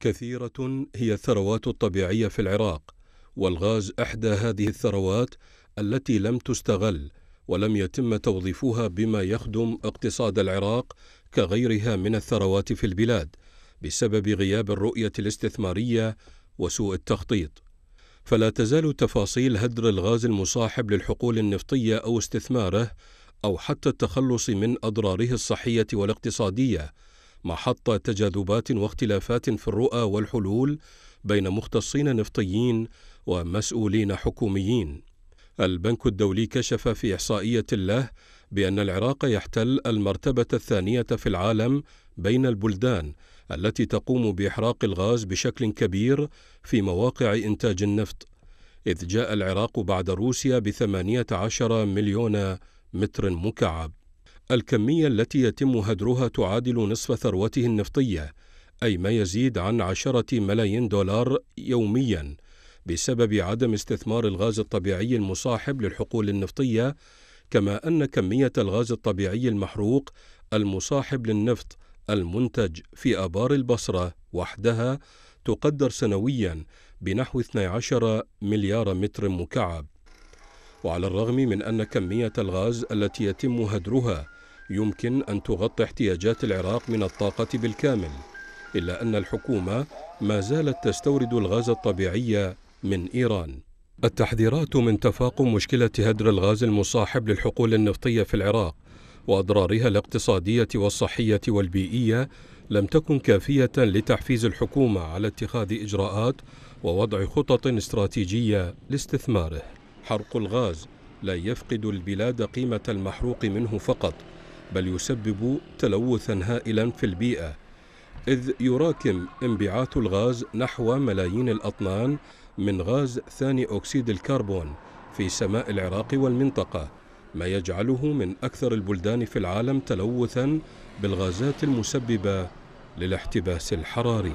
كثيرة هي الثروات الطبيعية في العراق والغاز إحدى هذه الثروات التي لم تستغل ولم يتم توظيفها بما يخدم اقتصاد العراق كغيرها من الثروات في البلاد بسبب غياب الرؤية الاستثمارية وسوء التخطيط فلا تزال تفاصيل هدر الغاز المصاحب للحقول النفطية أو استثماره أو حتى التخلص من أضراره الصحية والاقتصادية محط تجاذبات واختلافات في الرؤى والحلول بين مختصين نفطيين ومسؤولين حكوميين البنك الدولي كشف في احصائيه له بان العراق يحتل المرتبه الثانيه في العالم بين البلدان التي تقوم باحراق الغاز بشكل كبير في مواقع انتاج النفط اذ جاء العراق بعد روسيا بثمانيه عشر مليون متر مكعب الكمية التي يتم هدرها تعادل نصف ثروته النفطية أي ما يزيد عن عشرة ملايين دولار يوميا بسبب عدم استثمار الغاز الطبيعي المصاحب للحقول النفطية كما أن كمية الغاز الطبيعي المحروق المصاحب للنفط المنتج في آبار البصرة وحدها تقدر سنويا بنحو 12 مليار متر مكعب وعلى الرغم من أن كمية الغاز التي يتم هدرها يمكن أن تغطي احتياجات العراق من الطاقة بالكامل إلا أن الحكومة ما زالت تستورد الغاز الطبيعي من إيران التحذيرات من تفاقم مشكلة هدر الغاز المصاحب للحقول النفطية في العراق وأضرارها الاقتصادية والصحية والبيئية لم تكن كافية لتحفيز الحكومة على اتخاذ إجراءات ووضع خطط استراتيجية لاستثماره حرق الغاز لا يفقد البلاد قيمة المحروق منه فقط بل يسبب تلوثا هائلا في البيئة إذ يراكم انبعاث الغاز نحو ملايين الأطنان من غاز ثاني أكسيد الكربون في سماء العراق والمنطقة ما يجعله من أكثر البلدان في العالم تلوثا بالغازات المسببة للاحتباس الحراري